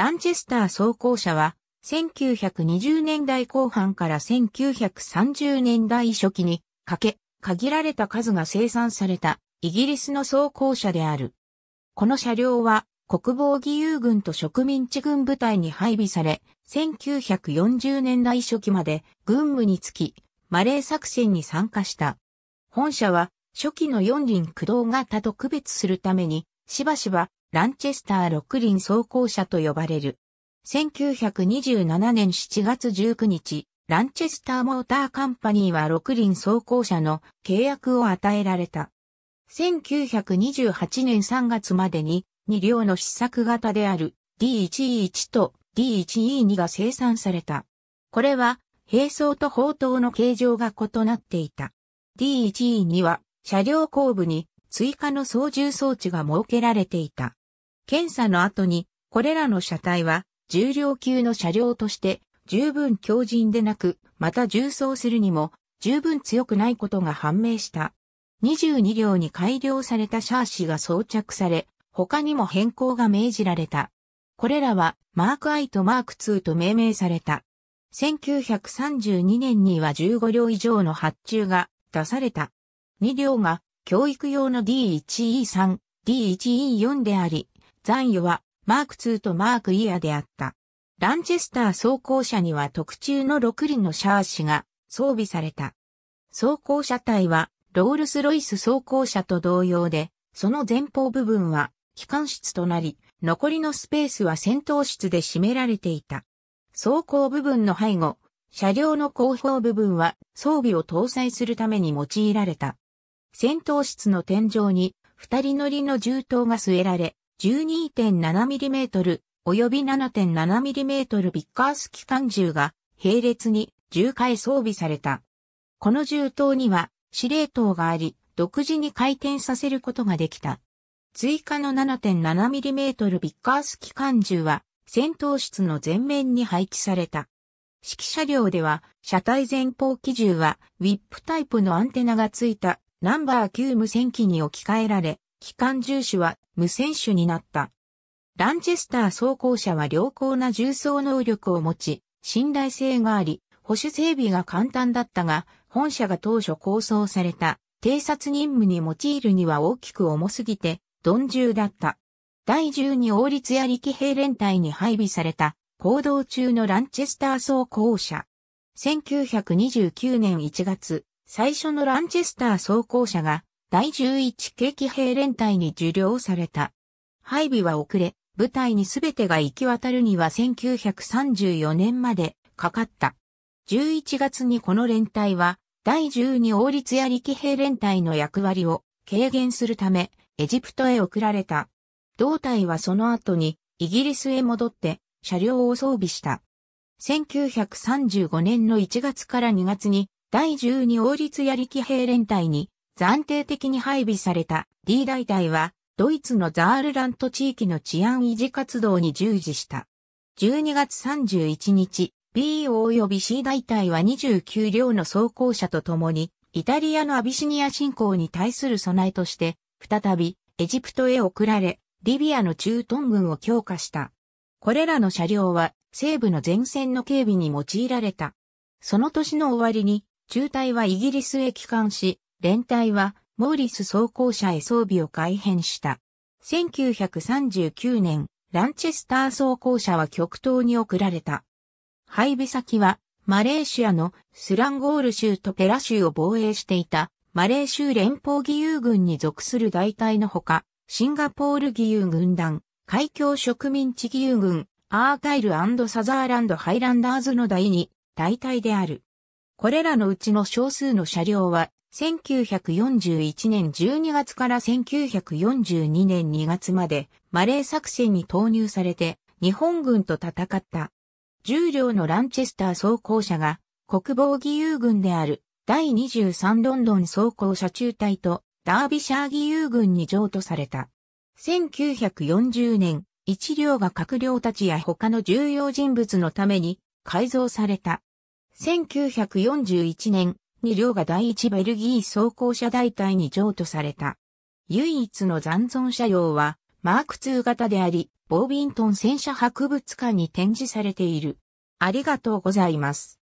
ランチェスター装甲車は、1920年代後半から1930年代初期にかけ、限られた数が生産されたイギリスの装甲車である。この車両は国防義勇軍と植民地軍部隊に配備され、1940年代初期まで軍務につき、マレー作戦に参加した。本社は初期の四輪駆動型と区別するために、しばしばランチェスター六輪装甲車と呼ばれる。1927年7月19日、ランチェスターモーターカンパニーは六輪装甲車の契約を与えられた。1928年3月までに2両の試作型である D1E1 と D1E2 が生産された。これは並走と砲塔の形状が異なっていた。D1E2 は車両後部に追加の操縦装置が設けられていた。検査の後に、これらの車体は、重量級の車両として、十分強靭でなく、また重装するにも、十分強くないことが判明した。22両に改良されたシャーシが装着され、他にも変更が命じられた。これらは、マーク I とマーク II と命名された。1932年には15両以上の発注が出された。2両が教育用の D1E3、D1E4 であり、残余はマーク2とマークイヤであった。ランチェスター装甲車には特注の6輪のシャーシが装備された。装甲車体はロールスロイス装甲車と同様で、その前方部分は機関室となり、残りのスペースは戦闘室で占められていた。装甲部分の背後、車両の後方部分は装備を搭載するために用いられた。戦闘室の天井に二人乗りの銃刀が据えられ、12.7mm 及び 7.7mm ビッカース機関銃が並列に重回装備された。この銃刀には司令塔があり、独自に回転させることができた。追加の 7.7mm ビッカース機関銃は戦闘室の前面に配置された。指揮車両では車体前方機銃はウィップタイプのアンテナがついたナンバー9無線機に置き換えられ、機関銃種は無選手になった。ランチェスター装甲車は良好な重装能力を持ち、信頼性があり、保守整備が簡単だったが、本社が当初構想された偵察任務に用いるには大きく重すぎて、鈍重だった。第十二王立や力兵連隊に配備された、行動中のランチェスター装甲車。1929年1月、最初のランチェスター装甲車が第11撃兵連隊に受領された。配備は遅れ、部隊に全てが行き渡るには1934年までかかった。11月にこの連隊は、第12王立や力兵連隊の役割を軽減するため、エジプトへ送られた。同隊はその後に、イギリスへ戻って、車両を装備した。1935年の1月から2月に、第12王立や力兵連隊に暫定的に配備された D 大隊は、ドイツのザールラント地域の治安維持活動に従事した。12月31日、B 及び C 大隊は29両の装甲車と共に、イタリアのアビシニア侵攻に対する備えとして、再びエジプトへ送られ、リビアの中東軍を強化した。これらの車両は西部の前線の警備に用いられた。その年の終わりに、中隊はイギリスへ帰還し、連隊はモーリス装甲車へ装備を改変した。1939年、ランチェスター装甲車は極東に送られた。配備先は、マレーシアのスランゴール州とペラ州を防衛していた、マレー州連邦義勇軍に属する大隊のほか、シンガポール義勇軍団、海峡植民地義勇軍、アーガイルサザーランドハイランダーズの第2大隊である。これらのうちの少数の車両は、1941年12月から1942年2月まで、マレー作戦に投入されて、日本軍と戦った。重量両のランチェスター装甲車が、国防義勇軍である、第23ロンドン装甲車中隊と、ダービシャー義勇軍に譲渡された。1940年、一両が閣僚たちや他の重要人物のために改造された。1941年に両が第一ベルギー装甲車大隊に譲渡された。唯一の残存車両はマーク2型であり、ボービントン戦車博物館に展示されている。ありがとうございます。